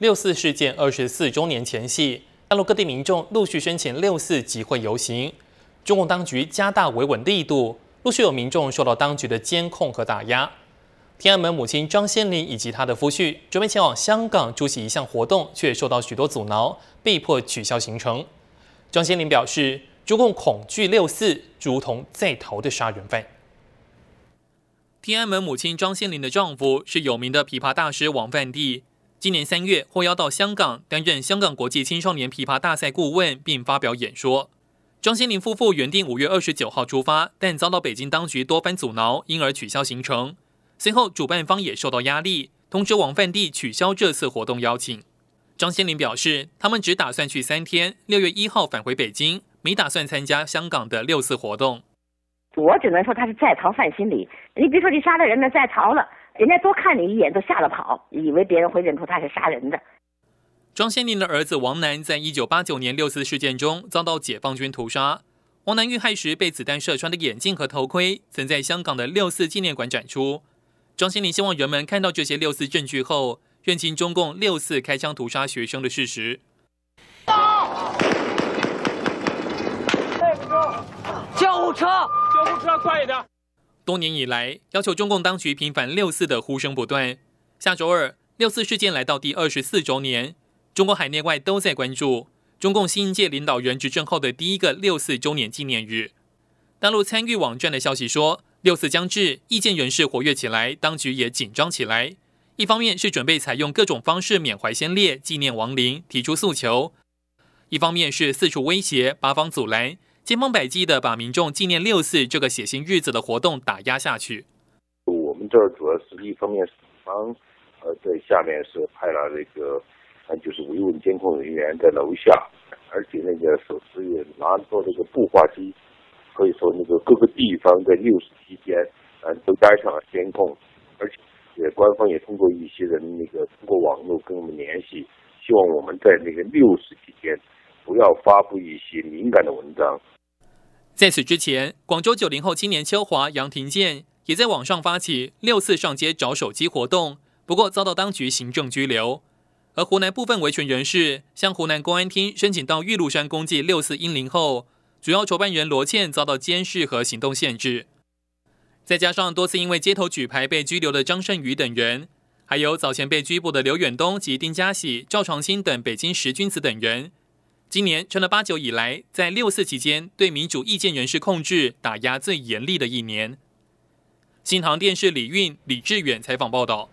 六四事件二十四周年前夕，大陆各地民众陆续申请六四集会游行，中共当局加大维稳力度，陆续有民众受到当局的监控和打压。天安门母亲张先林以及她的夫婿准备前往香港出席一项活动，却受到许多阻挠，被迫取消行程。张先林表示：“中共恐惧六四，如同在逃的杀人犯。”天安门母亲张先林的丈夫是有名的琵琶大师王范帝，今年三月获邀到香港担任香港国际青少年琵琶大赛顾问，并发表演说。张新林夫妇原定五月二十九号出发，但遭到北京当局多番阻挠，因而取消行程。随后主办方也受到压力，通知王范弟取消这次活动邀请。张新林表示，他们只打算去三天，六月一号返回北京，没打算参加香港的六次活动。我只能说他是在逃犯心理，你别说你杀了人了，在逃了。人家多看你一眼都吓得跑，以为别人会认出他是杀人的。庄先林的儿子王楠在一九八九年六四事件中遭到解放军屠杀。王楠遇害时被子弹射穿的眼镜和头盔，曾在香港的六四纪念馆展出。庄先林希望人们看到这些六四证据后，认清中共六四开枪屠杀学生的事实。救护车，救护车，快一点。多年以来，要求中共当局平反六四的呼声不断。下周二，六四事件来到第二十四周年，中国海内外都在关注中共新一届领导人执政后的第一个六四周年纪念日。大陆参与网站的消息说，六四将至，意见人士活跃起来，当局也紧张起来。一方面是准备采用各种方式缅怀先烈、纪念亡灵、提出诉求；一方面是四处威胁、八方阻拦。千方百计的把民众纪念六四这个血腥日子的活动打压下去。我们这儿主要是一方面，警方呃在下面是派了那个，呃就是维稳监控人员在楼下，而且那个手持也拿着那个步话机，可以说那个各个地方在六四期间，嗯都加强了监控，而且也官方也通过一些人那个通过网络跟我们联系，希望我们在那个六十期间不要发布一些敏感的文章。在此之前，广州九零后青年邱华、杨廷健也在网上发起“六次上街找手机”活动，不过遭到当局行政拘留。而湖南部分维权人士向湖南公安厅申请到玉麓山公祭六四英灵后，主要筹办人罗茜遭到监视和行动限制。再加上多次因为街头举牌被拘留的张胜宇等人，还有早前被拘捕的刘远东及丁家喜、赵长青等北京十君子等人。今年成了八九以来在六四期间对民主意见人士控制打压最严厉的一年。新唐电视李运、李志远采访报道。